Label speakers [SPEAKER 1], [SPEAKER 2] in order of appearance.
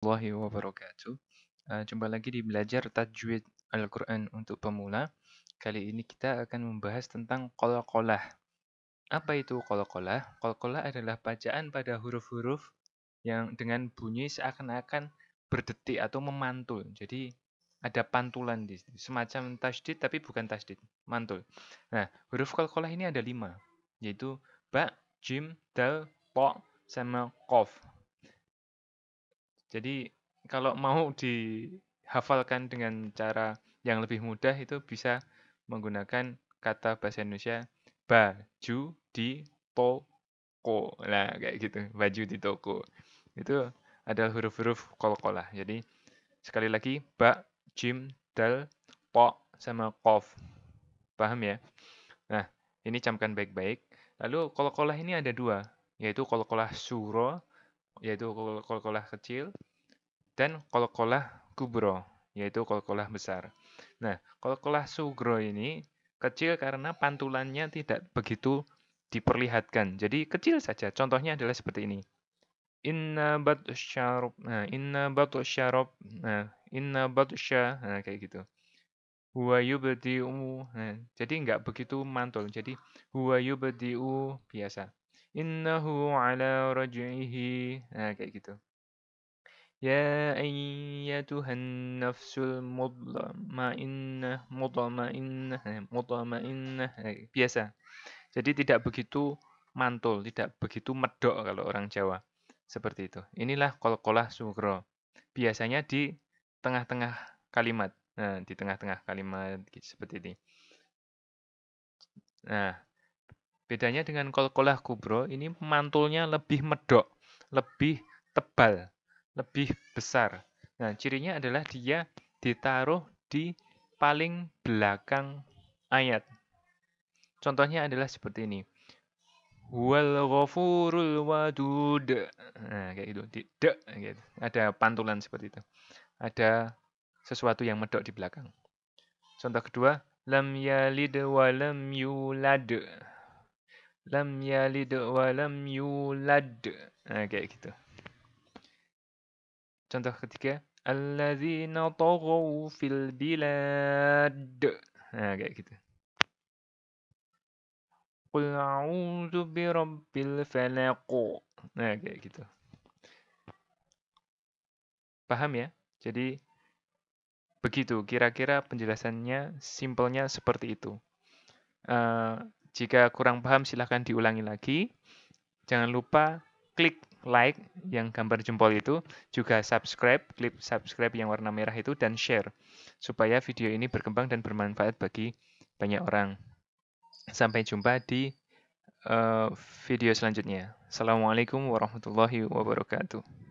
[SPEAKER 1] warahmatullahi wabarakatuh. Eh, jumpa lagi di belajar tajwid Al-Quran untuk pemula. Kali ini kita akan membahas tentang kolokolah. Apa itu kolokolah? Kolokolah adalah bacaan pada huruf-huruf yang dengan bunyi seakan-akan berdetik atau memantul. Jadi ada pantulan di situ. Semacam tasdid tapi bukan tasdid, mantul. Nah, huruf kolokolah ini ada lima, yaitu ba, jim, dal, po, sama kof. Jadi kalau mau dihafalkan dengan cara yang lebih mudah itu bisa menggunakan kata bahasa Indonesia baju di toko. Nah, kayak gitu, baju di toko. Itu adalah huruf-huruf kol-kolah. Jadi sekali lagi ba, jim, dal, po sama kof. Paham ya? Nah, ini camkan baik-baik. Lalu kol-kolah ini ada dua, yaitu kol-kolah suro, yaitu kol-kolah kecil, dan kolkolah kubro, yaitu kolkolah besar. Nah, kolkolah sugro ini kecil karena pantulannya tidak begitu diperlihatkan. Jadi kecil saja. Contohnya adalah seperti ini. Inna batu syarob. Nah, inna batu syarob. Nah, inna batu syah. Nah, kayak gitu huwa yubdi'u nah, jadi nggak begitu mantul jadi huwa yubdi'u biasa innahu ala raj'ihi nah kayak gitu يا أيتها النفس المطمئنah mutmainnah mutmainnah biasa jadi tidak begitu mantul tidak begitu medok kalau orang Jawa seperti itu inilah kolkolah sugro biasanya di tengah-tengah kalimat nah, di tengah-tengah kalimat gitu, seperti ini nah bedanya dengan kolkolah kubro ini mantulnya lebih medok lebih tebal lebih besar. Nah, cirinya adalah dia ditaruh di paling belakang ayat. Contohnya adalah seperti ini. Wal ghafurul wadud. Nah, kayak gitu. Di, de, gitu. Ada pantulan seperti itu. Ada sesuatu yang medok di belakang. Contoh kedua, lam yalid wa lam yulad. Lam yalid wa lam yulad. Nah, kayak gitu. Contoh ketiga, alladzina taghaw fil bilad. Nah, kayak gitu. Qul a'udzu rabbil falaq. Nah, kayak gitu. Paham ya? Jadi begitu kira-kira penjelasannya, simpelnya seperti itu. Uh, jika kurang paham silahkan diulangi lagi. Jangan lupa klik like mm-hmm. yang gambar jempol itu, juga subscribe, klik subscribe yang warna merah itu, dan share, supaya video ini berkembang dan bermanfaat bagi banyak orang. Sampai jumpa di uh, video selanjutnya. Assalamualaikum warahmatullahi wabarakatuh.